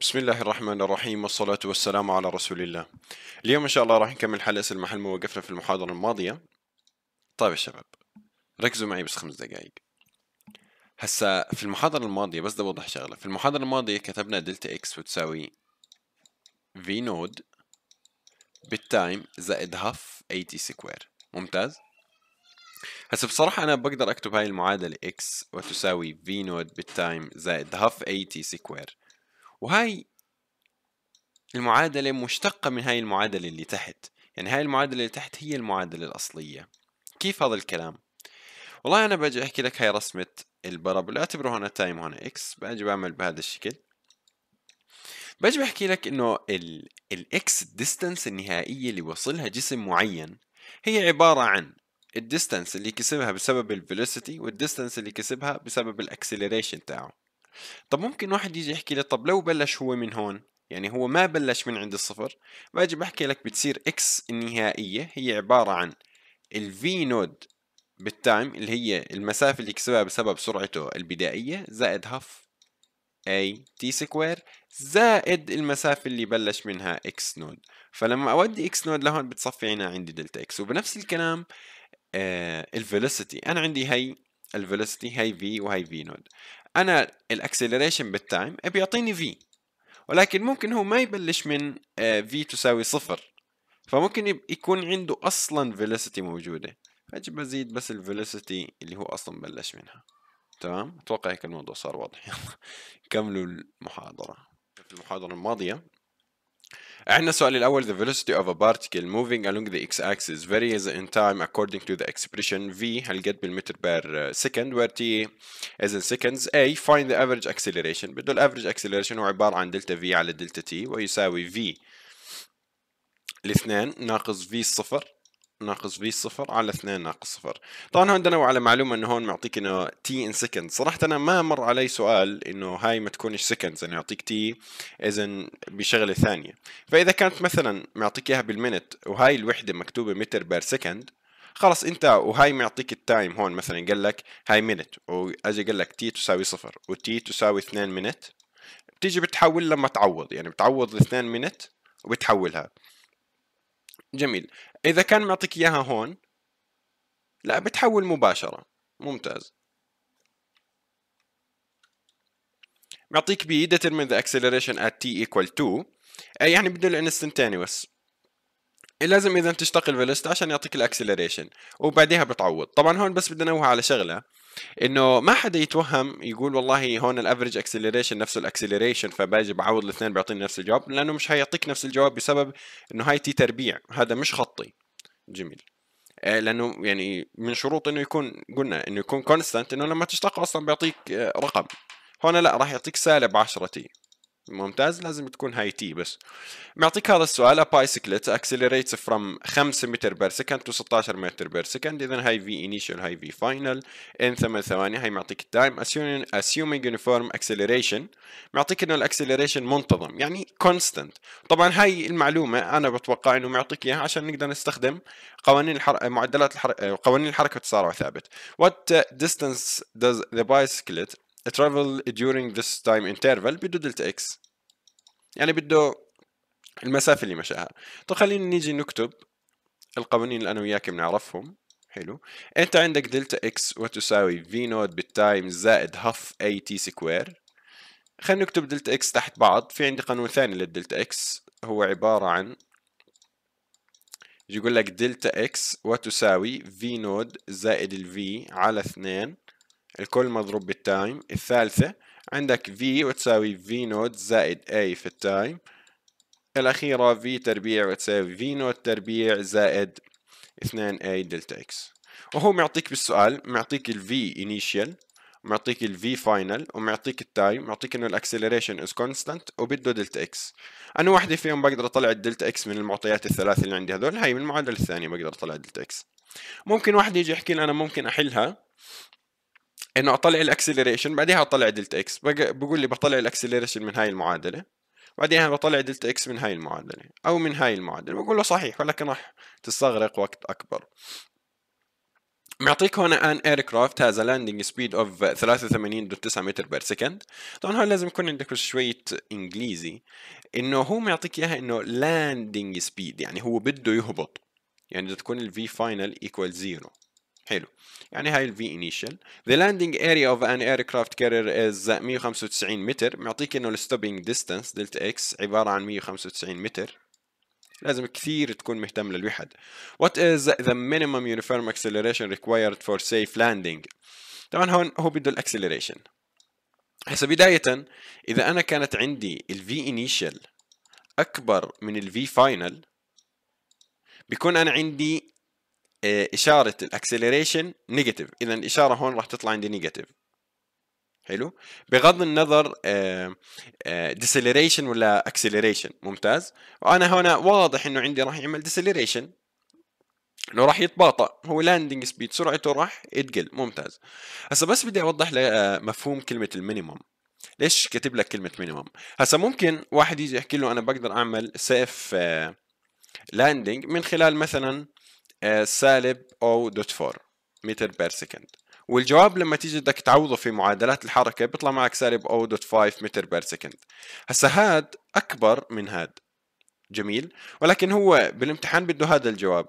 بسم الله الرحمن الرحيم والصلاة والسلام على رسول الله اليوم إن شاء الله راح نكمل حل اسئلة محل ما وقفنا في المحاضرة الماضية طيب يا شباب ركزوا معي بس خمس دقايق هسا في المحاضرة الماضية بس بدي أوضح شغلة في المحاضرة الماضية كتبنا دلتا إكس بتساوي في نود بالتايم زائد هاف اي تي سكوير ممتاز هسا بصراحة أنا بقدر أكتب هاي المعادلة إكس وتساوي في نود بالتايم زائد هاف اي تي سكوير وهاي المعادلة مشتقة من هاي المعادلة اللي تحت يعني هاي المعادلة اللي تحت هي المعادلة الأصلية كيف هذا الكلام؟ والله أنا باجي أحكي لك هاي رسمة البرابل أعتبره هنا تايم هنا إكس باجي بعمل بهذا الشكل باجي بحكي لك إنه الإكس distance النهائية اللي وصلها جسم معين هي عبارة عن الديستنس اللي كسبها بسبب الفيلوسيتي والديستنس اللي كسبها بسبب الاكسلريشن تاعه طب ممكن واحد يجي يحكي لي طب لو بلش هو من هون يعني هو ما بلش من عند الصفر باجي بحكي لك بتصير اكس النهائية هي عبارة عن الفي نود بالتايم اللي هي المسافة اللي كسبها بسبب سرعته البدائية زائد هاف اي تي سكوير زائد المسافة اللي بلش منها اكس نود فلما اودي اكس نود لهون بتصفي هنا عندي دلتا اكس وبنفس الكلام آه، الفيلوسيتي انا عندي هي الفيلوسيتي هي في وهي في نود انا الاكسلريشن بالتايم بيعطيني في ولكن ممكن هو ما يبلش من في آه، تساوي صفر فممكن يكون عنده اصلا فيلوسيتي موجوده فاجي بزيد بس الفيلوسيتي اللي هو اصلا بلش منها تمام اتوقع هيك الموضوع صار واضح يلا كملوا المحاضره في المحاضره الماضيه عندنا السؤال الأول the velocity of a particle moving along the x-axis varies in time according to the expression v هنلقت بالمتر بير سكند where t is in seconds a find the average acceleration بده الافرج acceleration هو عبارة عن دلتا v على دلتا t ويساوي v الاثنين ناقص v الصفر ناقص في صفر على 2 ناقص صفر طبعا هون دنوا على معلومه انه هون معطيك انه تي ان سكند صراحه انا ما مر علي سؤال انه هاي ما تكونش سكندز يعني انه يعطيك تي اذا بشغله ثانيه فاذا كانت مثلا معطيك اياها بالمنت وهاي الوحده مكتوبه متر بير سكند خلص انت وهاي معطيك التايم هون مثلا قال لك هاي منت واجي قال لك تي تساوي صفر وتي تساوي 2 منت بتيجي بتحول لما تعوض يعني بتعوض الاثنين منت وبتحولها جميل اذا كان معطيك اياها هون لا بتحول مباشره ممتاز معطيك بي determine the acceleration at t equal to آه، يعني بدنا الانستنتانيوس إيه، لازم اذا تشتغل فيلست عشان يعطيك الاكسلريشن وبعديها بتعوض طبعا هون بس بدي انوه على شغله انه ما حدا يتوهم يقول والله هون الافرج اكسلريشن نفسه الاكسلريشن فباجي بعوض الاثنين بيعطيني نفس الجواب لانه مش حيعطيك نفس الجواب بسبب انه هاي تي تربيع هذا مش خطي جميل آه، لانه يعني من شروط انه يكون قلنا انه يكون كونستانت انه لما تشتق اصلا بيعطيك آه، رقم هون لا راح يعطيك سالب 10 تي ممتاز لازم تكون هاي تي بس معطيك هذا السؤال بايسكلت اكسلريتس فروم 5 متر بير سكند تو 16 متر بير سكند اذا هاي في انيشال هاي في فاينل ان 8 ثواني هاي معطيك التايم اسيومينج يونيفورم اكسلريشن معطيك انه الاكسلريشن منتظم يعني كونستنت طبعا هاي المعلومه انا بتوقع انه معطيك اياها عشان نقدر نستخدم قوانين الحر... معدلات الحر... قوانين الحركه والتسارع ثابت وات distance داز ذا bicyclist travel during this time interval بده دلتا اكس يعني بده المسافة اللي مشاها طب خلينا نيجي نكتب القوانين اللي أنا وياك بنعرفهم حلو أنت عندك دلتا إكس وتساوي في نود بالتايم زائد هاف أي تي سكوير خلينا نكتب دلتا إكس تحت بعض في عندي قانون ثاني للدلتا إكس هو عبارة عن يقول لك دلتا إكس وتساوي في نود زائد الفي على 2 الكل مضروب بالتايم الثالثة عندك V وتساوي V نوت زائد A في التايم الأخيرة V تربيع وتساوي V نوت تربيع زائد 2A دلتا X وهو معطيك بالسؤال معطيك ال V initial معطيك ال V final ومعطيك التايم معطيك انه الاكسلريشن از كونستانت وبده دلتا اكس انا وحدة فيهم بقدر اطلع الدلتا اكس من المعطيات الثلاثة اللي عندي هذول هاي من المعادلة الثانية بقدر اطلع الدلتا اكس ممكن واحد يجي يحكي لي انا ممكن احلها انه اطلع الاكسلريشن بعدها اطلع دلتا اكس بقول لي بطلع الاكسلريشن من هاي المعادله بعدين بطلع دلتا اكس من هاي المعادله او من هاي المعادله بقول له صحيح ولكن راح تستغرق وقت اكبر معطيك هنا ان ايركرافت هاز لاندنج سبيد اوف 83.9 متر بير سكند طبعا هون لازم يكون عندك شويه انجليزي انه هو معطيك اياها انه لاندنج سبيد يعني هو بده يهبط يعني بده تكون الفي فاينل ايكوال زيرو حلو يعني هاي الفي انيشال ذا لاندنج اريا اوف ان ايركرافت كارير از 195 متر معطيك انه الستوبينج ديستانس دلتا اكس عباره عن 195 متر لازم كثير تكون مهتم للوحد what is the minimum uniform acceleration required for safe landing طبعا هون هو بده الاكسلريشن هسه بداية إذا أنا كانت عندي الفي initial أكبر من الفي final بيكون أنا عندي إيه، اشاره الاكسلريشن نيجاتيف اذا الاشاره هون راح تطلع عندي نيجاتيف حلو بغض النظر ديسلريشن إيه، إيه، ولا اكسلريشن ممتاز وانا هنا واضح انه عندي راح يعمل ديسلريشن انه راح يتباطأ هو لاندنج سبيد سرعته راح تقل ممتاز هسا بس بدي اوضح مفهوم كلمه المينيموم ليش كاتب لك كلمه مينيموم هسا ممكن واحد يجي يحكي له انا بقدر اعمل سيف لاندنج من خلال مثلا آه، سالب او دوت فور متر بير سكند والجواب لما تيجي بدك تعوضه في معادلات الحركه بيطلع معك سالب او دوت 5 متر بير سكند هسا هاد اكبر من هاد جميل ولكن هو بالامتحان بده هذا الجواب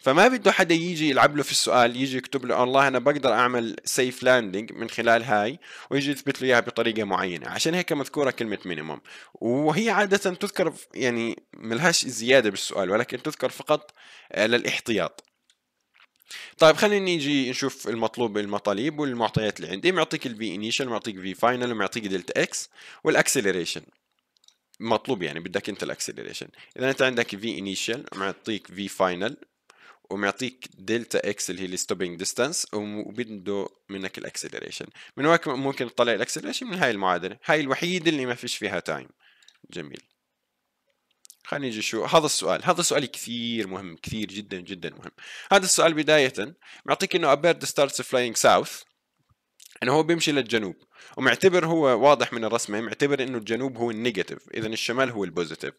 فما بده حدا يجي يلعب له في السؤال يجي يكتب له الله انا بقدر اعمل سيف لاندنج من خلال هاي ويجي يثبت له اياها بطريقه معينه عشان هيك مذكوره كلمه مينيموم وهي عاده تذكر يعني ملهاش زياده بالسؤال ولكن تذكر فقط آه، للاحتياط طيب خلينا نيجي نشوف المطلوب المطالب والمعطيات اللي عندي معطيك الفي انيشال معطيك في فاينل ومعطيك دلتا اكس والاكسلريشن مطلوب يعني بدك انت الاكسلريشن اذا انت عندك في انيشال معطيك في فاينل ومعطيك دلتا اكس اللي هي الستوبينج ديستانس وبده منك الاكسلريشن من هناك ممكن تطلع الاكسلريشن من هاي المعادله هاي الوحيده اللي ما فيش فيها تايم جميل خلينا نيجي شو هذا السؤال هذا السؤال كثير مهم كثير جدا جدا مهم هذا السؤال بداية معطيك انه a bird starts flying south انه هو بيمشي للجنوب ومعتبر هو واضح من الرسمه معتبر انه الجنوب هو النيجاتيف اذا الشمال هو البوزيتيف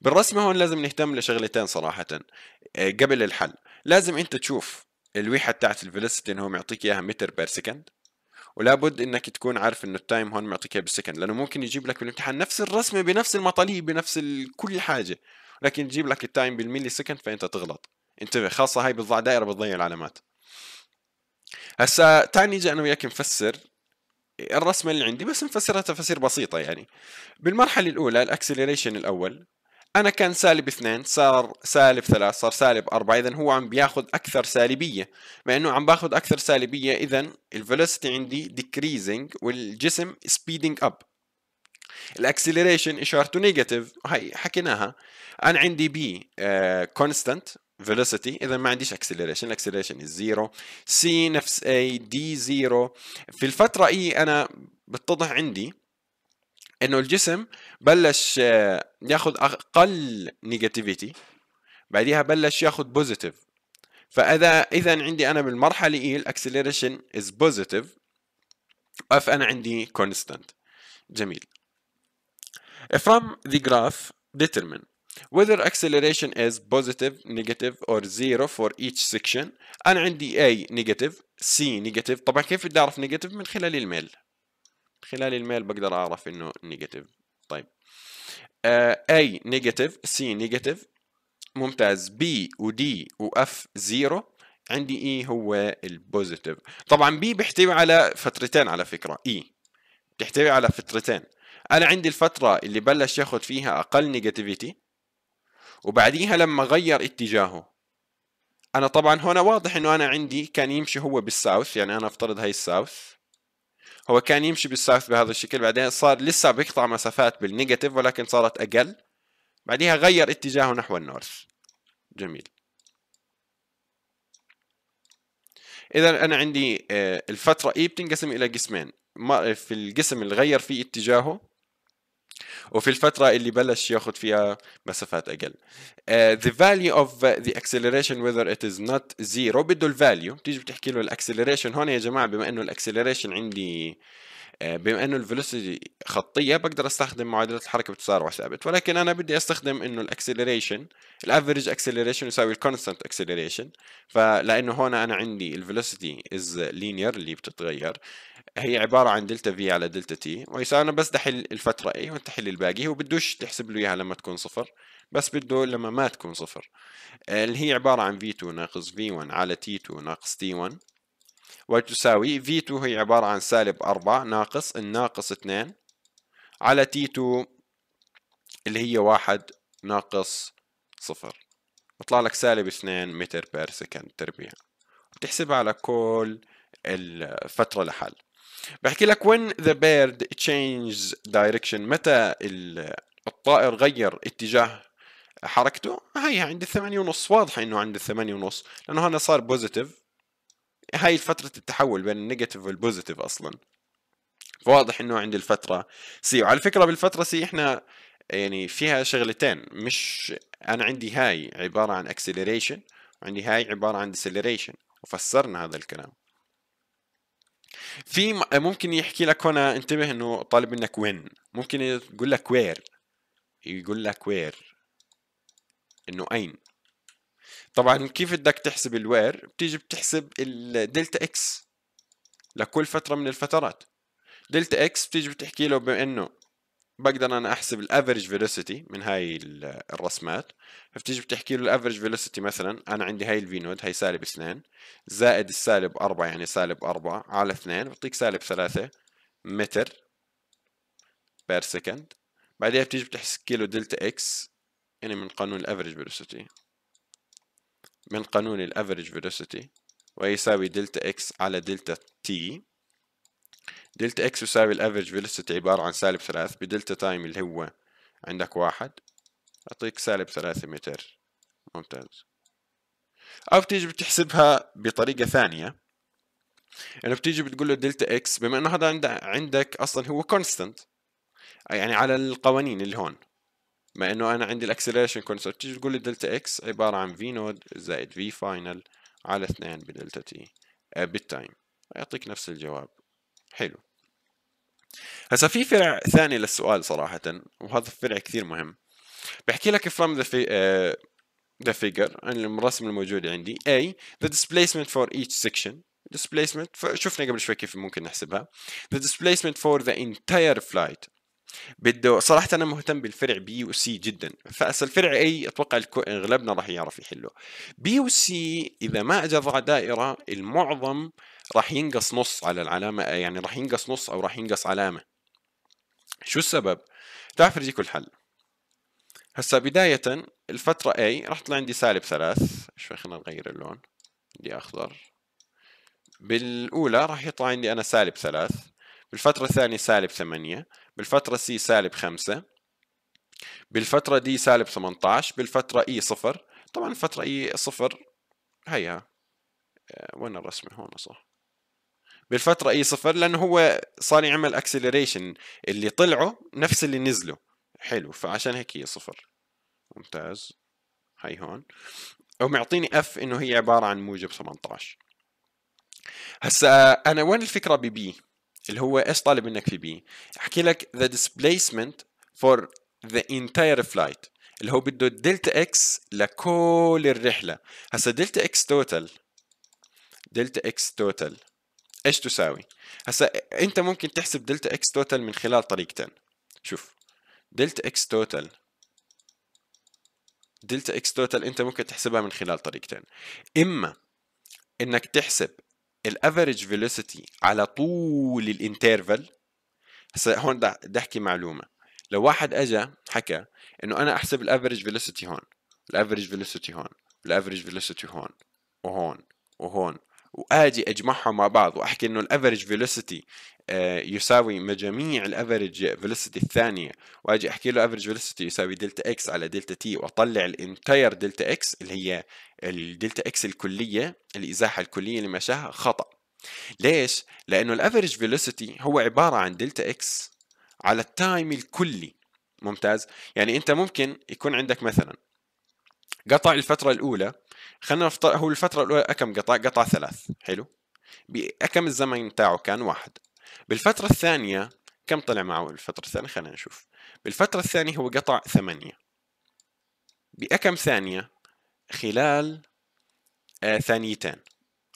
بالرسمه هون لازم نهتم لشغلتين صراحه آه، قبل الحل لازم انت تشوف الويحه بتاعت الفيلوسيتي انه هو معطيك اياها متر بير سكند ولابد انك تكون عارف انه التايم هون معطيك اياها بالسكند لانه ممكن يجيب لك بالامتحان نفس الرسمه بنفس المطالب بنفس كل حاجه لكن يجيب لك التايم بالميلي سكند فانت تغلط انتبه خاصه هاي بتضع دائره بتضيع العلامات هسا تعال نيجي انا وياك نفسر الرسمه اللي عندي بس نفسرها تفسير بسيطه يعني بالمرحله الاولى الاكسلريشن الاول انا كان سالب اثنين صار سالب ثلاث صار سالب أربعة إذا هو عم بياخذ أكثر سالبية مع إنه عم باخذ أكثر سالبية إذا الفيلوسيتي عندي decreasing والجسم speeding up الاكسلريشن إشارته نيجاتيف هاي حكيناها أنا عندي بي كونستانت آه، velocity اذا ما عنديش acceleration الاكسلريشن الزيرو سي نفس اي دي زيرو في الفتره اي e انا بتضح عندي انه الجسم بلش آه، ياخذ اقل نيجاتيفيتي بعديها بلش ياخذ بوزيتيف فاذا اذا عندي انا بالمرحله اي الاكسلريشن از بوزيتيف اف انا عندي كونستانت جميل from the graph determine whether acceleration is positive, negative or zero for each section أنا عندي A negative C negative طبعا كيف بدي أعرف negative من خلال الميل من خلال الميل بقدر أعرف إنه negative طيب uh, A negative C negative ممتاز B و D و F zero عندي e هو البوزيتيف طبعا B بيحتوي على فترتين على فكره e. بتحتوي على فترتين انا عندي الفتره اللي بلش ياخذ فيها اقل نيجاتيفيتي وبعديها لما غير اتجاهه انا طبعا هنا واضح انه انا عندي كان يمشي هو بالساوث يعني انا افترض هاي الساوث هو كان يمشي بالساوث بهذا الشكل بعدين صار لسه بيقطع مسافات بالنيجاتيف ولكن صارت اقل بعديها غير اتجاهه نحو النورث جميل اذا انا عندي آه، الفتره اي بتنقسم الى قسمين في القسم اللي غير فيه اتجاهه وفي الفترة اللي بلش ياخذ فيها مسافات أقل. Uh, the value of the acceleration whether it is not zero بده الفاليو بتيجي بتحكي له الاكسلريشن هون يا جماعة بما إنه الاكسلريشن عندي uh, آه، بما انه الفيلوسيتي خطيه بقدر استخدم معادله الحركه بتسارع ثابت ولكن انا بدي استخدم انه الاكسلريشن الافريج اكسلريشن يساوي الكونستانت اكسلريشن فلانه هون انا عندي الفيلوسيتي از لينير اللي بتتغير هي عباره عن دلتا في على دلتا تي ويساوي انا بس دحل الفتره اي وانت حل الباقي هو بدوش تحسب له اياها لما تكون صفر بس بده لما ما تكون صفر آه، اللي هي عباره عن في 2 ناقص في 1 على تي 2 ناقص تي 1 وتساوي V2 هي عبارة عن سالب 4 ناقص الناقص 2 على T2 اللي هي 1 ناقص صفر بطلع لك سالب 2 متر بير سكند تربيع بتحسبها على كل الفترة لحال بحكي لك when the bird changes direction متى الطائر غير اتجاه حركته هي عند الثمانية ونص واضح انه عند الثمانية ونص لانه هنا صار بوزيتيف هاي فترة التحول بين النيجاتيف والبوزيتيف أصلا فواضح انه عند الفترة سي وعلى فكرة بالفترة سي احنا يعني فيها شغلتين مش انا عندي هاي عبارة عن acceleration وعندي هاي عبارة عن deceleration وفسرنا هذا الكلام في ممكن يحكي لك هنا انتبه انه طالب منك وين ممكن يقول لك وير يقول لك وير انه اين طبعا كيف بدك تحسب الوير بتيجي بتحسب الدلتا اكس لكل فتره من الفترات دلتا اكس بتيجي بتحكي له بانه بقدر انا احسب الافرج فيلوسيتي من هاي الرسمات فبتيجي بتحكي له الافرج فيلوسيتي مثلا انا عندي هاي الفي نود هاي سالب 2 زائد السالب 4 يعني سالب 4 على 2 بيعطيك سالب 3 متر بير سكند بعدها بتيجي بتحكي له دلتا اكس يعني من قانون الافرج فيلوسيتي من قانون الافريج فيلوسيتي ويساوي دلتا اكس على دلتا تي دلتا اكس يساوي الافريج فيلوسيتي عبارة عن سالب ثلاث بدلتا تايم اللي هو عندك واحد أعطيك سالب ثلاثة متر ممتاز أو بتيجي بتحسبها بطريقة ثانية يعني بتيجي بتقول له دلتا اكس بما انه هذا عندك اصلا هو كونستنت يعني على القوانين اللي هون مع انه انا عندي الاكسلريشن كونسبت تيجي تقول لي دلتا اكس عباره عن في نود زائد في فاينل على 2 بدلتا تي آه، بالتايم يعطيك نفس الجواب حلو هسا في فرع ثاني للسؤال صراحة وهذا فرع كثير مهم بحكي لك from the, fi uh, the figure عن الرسم الموجود عندي A the displacement for each section displacement شفنا قبل شوي كيف ممكن نحسبها the displacement for the entire flight بده صراحة أنا مهتم بالفرع بي وسي جدا فأس الفرع أي أتوقع أغلبنا راح يعرف يحله بي وسي إذا ما أجى ضع دائرة المعظم راح ينقص نص على العلامة يعني راح ينقص نص أو راح ينقص علامة شو السبب؟ تعرف أرجيكم الحل هسا بداية الفترة أي راح تطلع عندي سالب ثلاث شوي خلينا نغير اللون عندي أخضر بالأولى راح يطلع عندي أنا سالب ثلاث بالفترة الثانية سالب ثمانية بالفترة سي سالب 5 بالفترة دي سالب 18 بالفترة اي صفر طبعا الفترة اي صفر هيا آه، وين الرسمة هون صح بالفترة اي صفر لانه هو صار يعمل اكسلريشن اللي طلعوا نفس اللي نزلوا حلو فعشان هيك هي صفر ممتاز هي هون او معطيني اف انه هي عبارة عن موجب 18 هسا انا وين الفكرة ببي اللي هو ايش طالب منك في بي احكي لك the displacement for the entire flight اللي هو بده الدلتا اكس لكل الرحله هسا دلتا اكس توتال دلتا اكس توتال ايش تساوي هسا انت ممكن تحسب دلتا اكس توتال من خلال طريقتين شوف دلتا اكس توتال دلتا اكس توتال انت ممكن تحسبها من خلال طريقتين اما انك تحسب الافريج فيلوسيتي على طول الانترفال هسه هون بدي احكي معلومه لو واحد اجى حكى انه انا احسب الافريج فيلوسيتي هون الافريج فيلوسيتي هون الافريج فيلوسيتي هون وهون وهون واجي اجمعهم مع بعض واحكي انه الافرج فيلوسيتي آه، يساوي مجاميع الافريج الافرج فيلوسيتي الثانيه واجي احكي له افرج فيلوسيتي يساوي دلتا اكس على دلتا تي واطلع الانتاير دلتا اكس اللي هي الدلتا اكس الكليه الازاحه الكليه اللي مشاها خطا ليش؟ لانه الافرج فيلوسيتي هو عباره عن دلتا اكس على التايم الكلي ممتاز يعني انت ممكن يكون عندك مثلا قطع الفتره الاولى خلينا نفترض هو الفترة الأولى كم قطع؟ قطع ثلاث حلو كم الزمن تاعه كان واحد بالفترة الثانية كم طلع معه الفترة الثانية خلينا نشوف بالفترة الثانية هو قطع ثمانية بأكم ثانية خلال آه ثانيتين على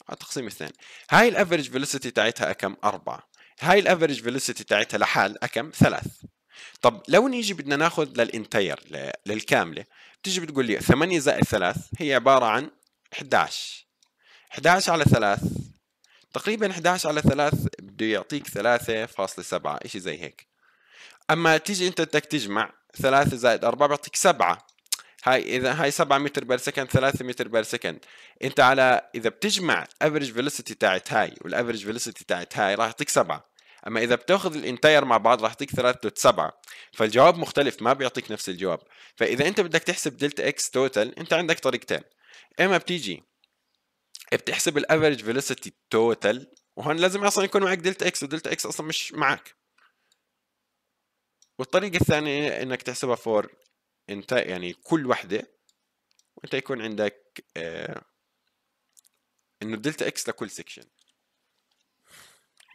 آه، التقسيم الثاني هاي الافرج فيلوسيتي تاعتها كم أربعة هاي الافرج فيلوسيتي تاعتها لحال كم ثلاث طب لو نيجي بدنا ناخذ للانتير للكامله بتيجي بتقول لي 8 زائد 3 هي عباره عن 11 11 على 3 تقريبا 11 على 3 بده يعطيك 3.7 شيء زي هيك اما تيجي انت بدك تجمع 3 زائد 4 بيعطيك 7 هاي اذا هاي 7 متر بير سكند 3 متر بير سكند انت على اذا بتجمع افريج فيلوسيتي تاعت هاي والافريج فيلوسيتي تاعت هاي راح يعطيك 7 اما اذا بتاخذ الانتاير مع بعض راح يعطيك 3 7 فالجواب مختلف ما بيعطيك نفس الجواب فاذا انت بدك تحسب دلتا اكس توتال انت عندك طريقتين اما بتيجي بتحسب الافريج فيلوسيتي توتال وهون لازم اصلا يكون معك دلتا اكس ودلتا اكس اصلا مش معك والطريقة الثانية انك تحسبها فور انت يعني كل وحدة وانت يكون عندك آه انه دلتا اكس لكل سكشن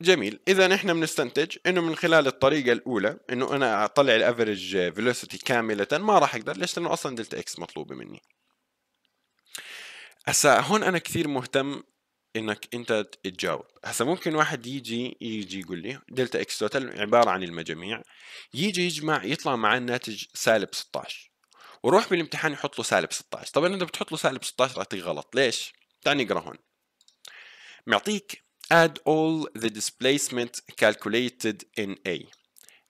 جميل اذا نحن بنستنتج انه من خلال الطريقه الاولى انه انا اطلع الافرج فيلوسيتي كامله ما راح اقدر ليش لانه اصلا دلتا اكس مطلوبه مني هسا هون انا كثير مهتم انك انت تجاوب هسا ممكن واحد يجي يجي يقول لي دلتا اكس توتال عباره عن المجاميع يجي يجمع يطلع معاه الناتج سالب 16 وروح بالامتحان يحط له سالب 16 طبعا اذا بتحط له سالب 16 راح غلط ليش تعال نقرا هون معطيك add all the displacement calculated in A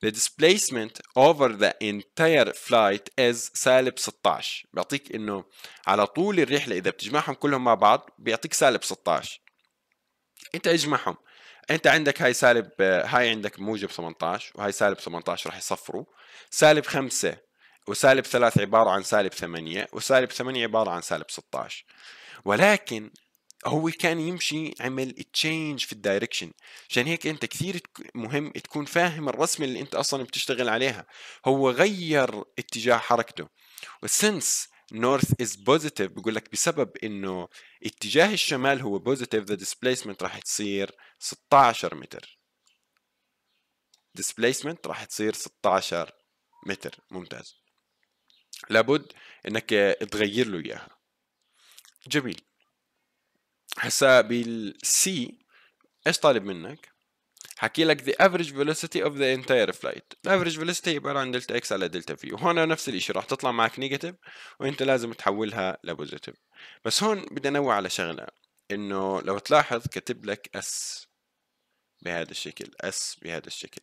the displacement over the entire flight is سالب 16 بيعطيك انه على طول الرحله اذا بتجمعهم كلهم مع بعض بيعطيك سالب 16 انت اجمعهم انت عندك هاي سالب هاي عندك موجب 18 وهاي سالب 18 راح يصفروا سالب 5 وسالب 3 عباره عن سالب 8 وسالب 8 عباره عن سالب 16 ولكن هو كان يمشي عمل تشينج في الدايركشن عشان هيك انت كثير مهم تكون فاهم الرسمه اللي انت اصلا بتشتغل عليها هو غير اتجاه حركته وسنس نورث از بوزيتيف بقول لك بسبب انه اتجاه الشمال هو بوزيتيف ذا ديسبيسمنت راح تصير 16 متر ديسبيسمنت راح تصير 16 متر ممتاز لابد انك تغير له اياها جميل هسا بالسي ايش طالب منك؟ حكي لك the average velocity of the entire flight average velocity عبارة عن دلتا اكس على دلتا في وهون نفس الاشي راح تطلع معك نيجاتيف وانت لازم تحولها لبوزيتيف بس هون بدي انوه على شغلة انه لو تلاحظ كتب لك اس بهذا الشكل اس بهذا الشكل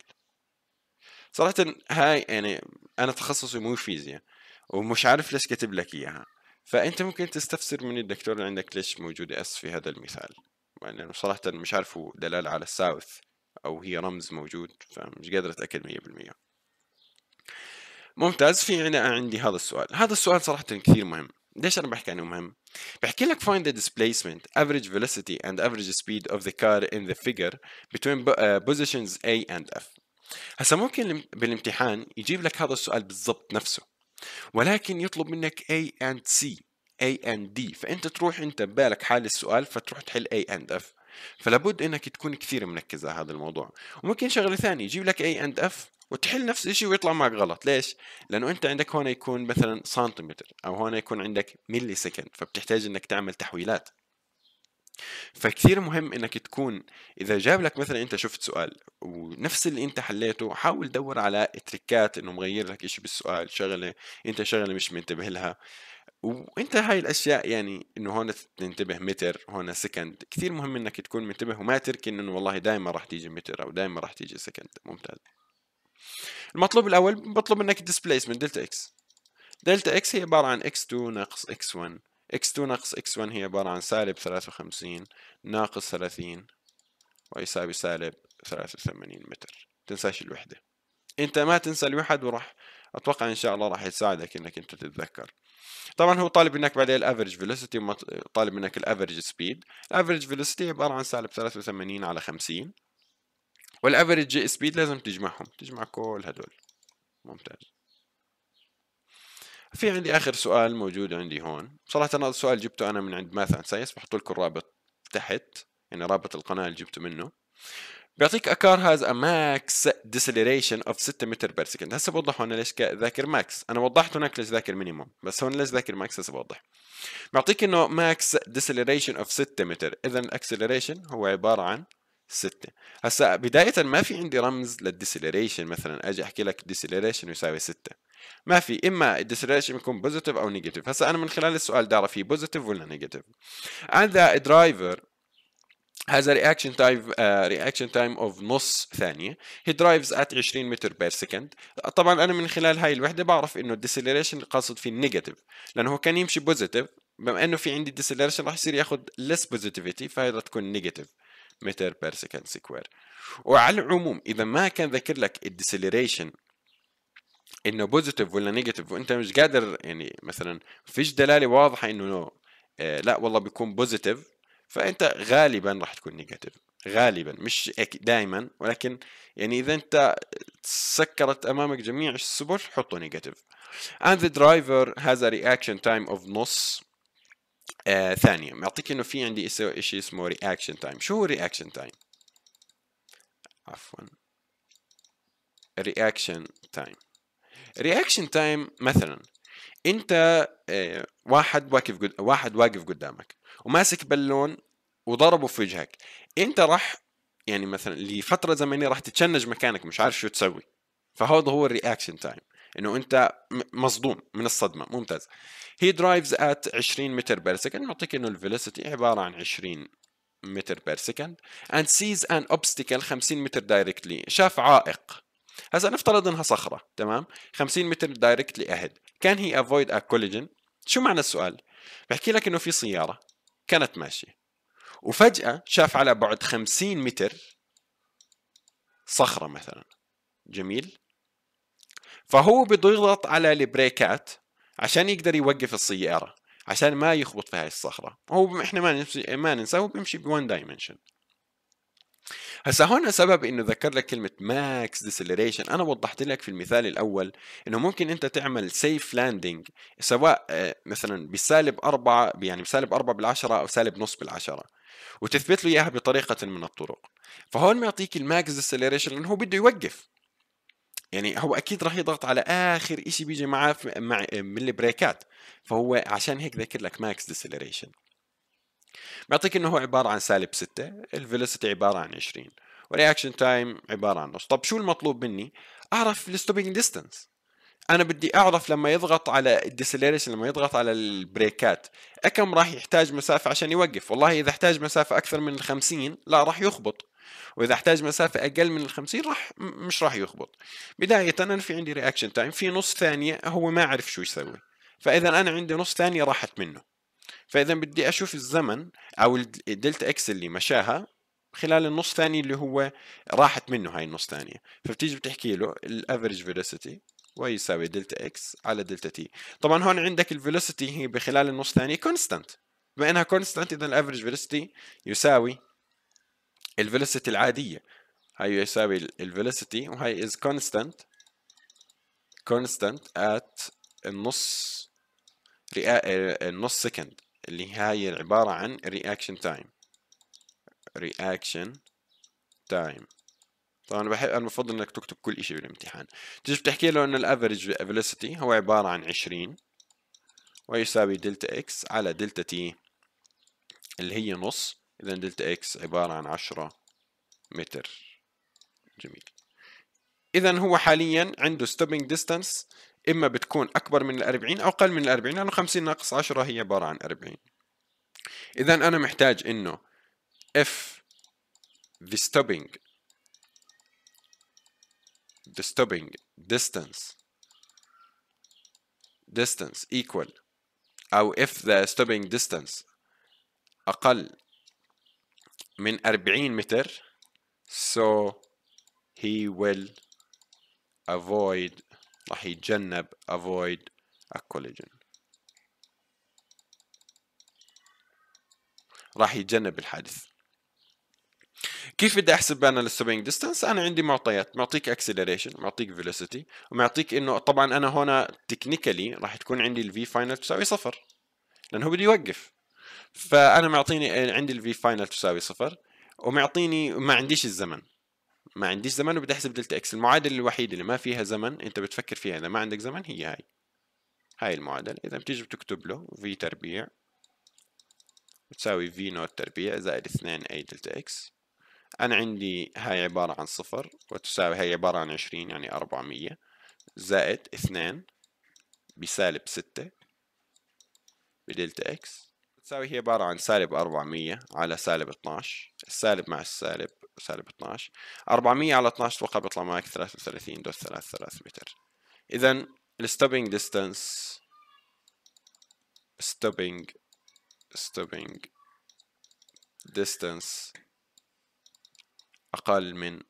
صراحة هاي يعني انا تخصصي مو فيزياء ومش عارف ليش كتب لك اياها فانت ممكن تستفسر من الدكتور اللي عندك ليش موجوده اس في هذا المثال لانه يعني صراحه مش عارفه دلاله على الساوث او هي رمز موجود فمش قادر اتاكد 100% ممتاز في عنا عندي هذا السؤال هذا السؤال صراحه كثير مهم ليش انا بحكي عنه مهم بحكي لك find the displacement average velocity and average speed of the car in the figure between آه، positions A and F هسا ممكن بالامتحان يجيب لك هذا السؤال بالضبط نفسه ولكن يطلب منك A and C A and D فأنت تروح أنت ببالك حال السؤال فتروح تحل A and F فلابد انك تكون كثير منكز على هذا الموضوع وممكن شغله ثانيه يجيب لك اي اند اف وتحل نفس الشيء ويطلع معك غلط ليش لانه انت عندك هون يكون مثلا سنتيمتر او هون يكون عندك ملي سكند فبتحتاج انك تعمل تحويلات فكثير مهم انك تكون اذا جاب لك مثلا انت شفت سؤال ونفس اللي انت حليته حاول دور على تريكات انه مغير لك شيء بالسؤال شغله انت شغله مش منتبه لها وانت هاي الاشياء يعني انه هون تنتبه متر هون سكند كثير مهم انك تكون منتبه وما ترك انه والله دائما راح تيجي متر او دائما راح تيجي سكند ممتاز المطلوب الاول بطلب منك الديسبليسمنت دلتا اكس دلتا اكس هي عباره عن اكس 2 ناقص اكس 1 x2 ناقص x1 هي عبارة عن سالب 53 ناقص 30 ويساوي سالب 83 متر تنساش الوحدة انت ما تنسى الوحد وراح اتوقع ان شاء الله راح يساعدك انك انت تتذكر طبعا هو طالب منك بعدين الافرج فيلوسيتي طالب منك الافرج سبيد الافرج فيلوسيتي عباره عن سالب 83 على 50 والافرج سبيد لازم تجمعهم تجمع كل هدول ممتاز في عندي اخر سؤال موجود عندي هون صراحه هذا السؤال جبته انا من عند ماث اند ساينس بحط لكم الرابط تحت يعني رابط القناه اللي جبته منه بيعطيك a car has a max deceleration of 6 متر بير سكند هسه بوضح هون ليش ذاكر ماكس انا وضحت هناك ليش ذاكر مينيموم بس هون ليش ذاكر ماكس هسه بوضح بيعطيك انه max deceleration of 6 متر اذا الاكسلريشن هو عباره عن 6 هسا بداية ما في عندي رمز للديسلريشن مثلا اجي احكي لك ديسلريشن يساوي 6 ما في اما الديسيليريشن يكون بوزيتيف او نيجاتيف هسا انا من خلال السؤال ده اعرف بوزيتيف ولا نيجاتيف عند درايفر هذا رياكشن تايم رياكشن تايم اوف نص ثانية هي درايفز ات 20 متر بير سكند طبعا انا من خلال هاي الوحدة بعرف انه الديسيليريشن القاصد فيه النيجاتيف لانه هو كان يمشي بوزيتيف بما انه في عندي ديسلريشن راح يصير ياخذ ليس بوزيتيفيتي فهي راح تكون نيجاتيف متر بير سكند سكوير وعلى العموم اذا ما كان ذكر لك الديسيليريشن انه بوزيتيف ولا نيجاتيف وانت مش قادر يعني مثلا فيش دلاله واضحه انه نو آه لا والله بيكون بوزيتيف فانت غالبا راح تكون نيجاتيف غالبا مش دائما ولكن يعني اذا انت سكرت امامك جميع السبل حطه نيجاتيف and the driver has a reaction time of نص آه ثانية معطيك انه في عندي شيء اسمه رياكشن تايم شو هو reaction تايم عفوا رياكشن تايم reaction تايم مثلا انت آه واحد واقف قد... واحد واقف قدامك وماسك بالون وضربه في وجهك انت راح يعني مثلا لفتره زمنيه راح تتشنج مكانك مش عارف شو تسوي فهذا هو الرياكشن تايم انه انت مصدوم من الصدمه ممتاز هي درايفز ات 20 متر بير سكند معطيك انه الفيلوسيتي عباره عن 20 متر بير سكند اند سيز ان اوبستكل 50 متر دايركتلي شاف عائق هسا نفترض انها صخره تمام 50 متر دايركتلي اهيد كان هي افويد ا كوليجن شو معنى السؤال بحكي لك انه في سياره كانت ماشيه وفجاه شاف على بعد 50 متر صخره مثلا جميل فهو بده يضغط على البريكات عشان يقدر يوقف السياره عشان ما يخبط في هاي الصخره هو احنا ما ننسى ما ننسى هو بيمشي بوان دايمنشن هسا هون سبب انه ذكر لك كلمه ماكس ديسيليريشن انا وضحت لك في المثال الاول انه ممكن انت تعمل سيف لاندنج سواء آه، مثلا بسالب أربعة يعني بسالب أربعة بالعشرة او سالب نص بالعشرة وتثبت له اياها بطريقه من الطرق فهون معطيك الماكس ديسيليريشن لانه هو بده يوقف يعني هو اكيد راح يضغط على اخر شيء بيجي معاه مع من البريكات فهو عشان هيك ذكر لك ماكس ديسيلريشن بيعطيك انه هو عباره عن سالب 6 الفيلوسيتي عباره عن 20 والرياكشن تايم عباره عن نص طب شو المطلوب مني اعرف الستوبينج ديستنس انا بدي اعرف لما يضغط على الديسيلريشن لما يضغط على البريكات كم راح يحتاج مسافه عشان يوقف والله اذا احتاج مسافه اكثر من 50 لا راح يخبط واذا احتاج مسافه اقل من ال 50 راح مش راح يخبط بدايه انا في عندي رياكشن تايم في نص ثانيه هو ما عرف شو يسوي فاذا انا عندي نص ثانيه راحت منه فاذا بدي اشوف الزمن او الدلتا اكس اللي مشاها خلال النص ثانية اللي هو راحت منه هاي النص ثانية فبتيجي بتحكي له الافرج فيلوسيتي ويساوي دلتا اكس على دلتا تي طبعا هون عندك الفيلوسيتي هي بخلال النص ثانية كونستانت بما انها كونستانت اذا الافرج فيلوسيتي يساوي الفيلوسيتي العاديه هاي يساوي الفيلوسيتي وهاي is constant constant at النص آه، النص سكند اللي هاي عباره عن reaction time reaction time طبعا بحب المفضل انك تكتب كل شيء بالامتحان تيجي بتحكي له ان الافرج فيلوسيتي هو عباره عن 20 ويساوي دلتا اكس على دلتا تي اللي هي نص إذا دلتا إكس عبارة عن عشرة متر جميل إذا هو حاليا عنده ستوبينج ديستانس إما بتكون أكبر من الأربعين أو أقل من الأربعين لأنه خمسين ناقص عشرة هي عبارة عن أربعين إذا أنا محتاج إنه if the stopping the stopping distance distance equal أو if the stopping distance أقل من 40 متر so he will avoid راح يتجنب avoid a collision راح يتجنب الحادث كيف بدي احسب انا السوبينج ديستانس انا عندي معطيات معطيك اكسلريشن معطيك فيلوسيتي ومعطيك انه طبعا انا هنا تكنيكالي راح تكون عندي الفي فاينل تساوي صفر لانه هو بده يوقف فانا معطيني عندي الفي فاينل تساوي صفر ومعطيني ما عنديش الزمن ما عنديش زمن وبدي احسب دلتا اكس المعادله الوحيده اللي ما فيها زمن انت بتفكر فيها اذا ما عندك زمن هي هاي هاي المعادله اذا بتيجي بتكتب له في تربيع بتساوي في نوت تربيع زائد اثنين اي دلتا اكس انا عندي هاي عباره عن صفر وتساوي هاي عباره عن عشرين يعني اربعمية زائد اثنين بسالب ستة بدلتا اكس تساوي هي عبارة عن سالب 400 على سالب 12 السالب مع السالب سالب 12 400 على 12 توقع بيطلع معك 33 دوت 33 متر اذا الستوبينج ديستانس ستوبينج ستوبينج ديستانس أقل من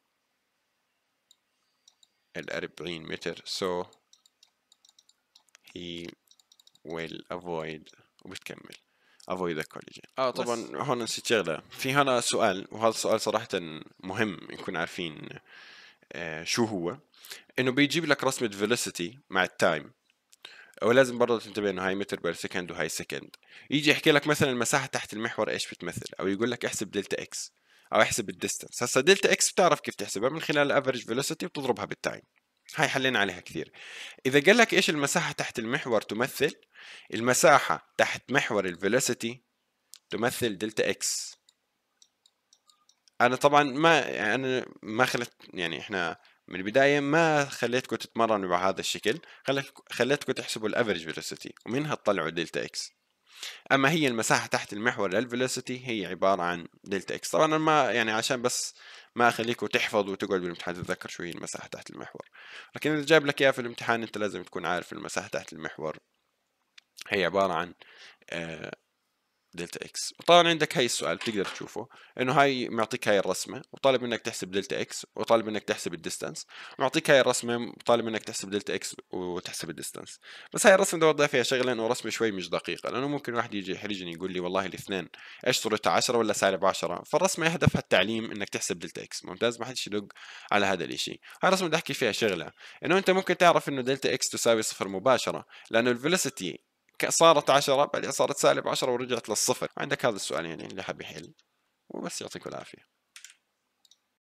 ال 40 متر so he will avoid وبتكمل افويد الكوليجين اه طبعا هون نسيت شغله في هنا سؤال وهذا السؤال صراحه مهم نكون عارفين آه شو هو انه بيجيب لك رسمه فيلوسيتي مع التايم ولازم برضه تنتبه انه هاي متر بير سكند وهاي سكند يجي يحكي لك مثلا المساحه تحت المحور ايش بتمثل او يقول لك احسب دلتا اكس او احسب الديستنس هسا دلتا اكس بتعرف كيف تحسبها من خلال الافرج فيلوسيتي وتضربها بالتايم هاي حلينا عليها كثير اذا قال لك ايش المساحه تحت المحور تمثل المساحه تحت محور الفيلوسيتي تمثل دلتا اكس انا طبعا ما يعني انا ما خلت يعني احنا من البدايه ما خليتكم تتمرنوا بهذا الشكل خليتكم تحسبوا الافرج فيلوسيتي ومنها تطلعوا دلتا اكس اما هي المساحه تحت المحور للفيلوسيتي هي عباره عن دلتا اكس طبعا انا ما يعني عشان بس ما اخليكوا تحفظوا وتقعدوا بالامتحان تتذكر شو هي المساحه تحت المحور لكن اذا جاب لك اياها في الامتحان انت لازم تكون عارف المساحه تحت المحور هي عباره عن آه، دلتا اكس وطبعا عندك هاي السؤال بتقدر تشوفه انه هاي معطيك هاي الرسمه وطالب منك تحسب دلتا اكس وطالب منك تحسب الديستانس معطيك هاي الرسمه وطالب منك تحسب دلتا اكس وتحسب الديستانس بس هاي الرسمه بدي فيها شغله انه رسمه شوي مش دقيقه لانه ممكن واحد يجي يحرجني يقول لي والله الاثنين ايش صورتها 10 ولا سالب 10 فالرسمه هدفها التعليم انك تحسب دلتا اكس ممتاز ما حدش يدق على هذا الشيء هاي الرسمه بدي احكي فيها شغله انه انت ممكن تعرف انه دلتا اكس تساوي صفر مباشره لانه الفيلوسيتي صارت 10 بعدين صارت سالب 10 ورجعت للصفر عندك هذا السؤال يعني اللي حاب يحل وبس يعطيكم العافيه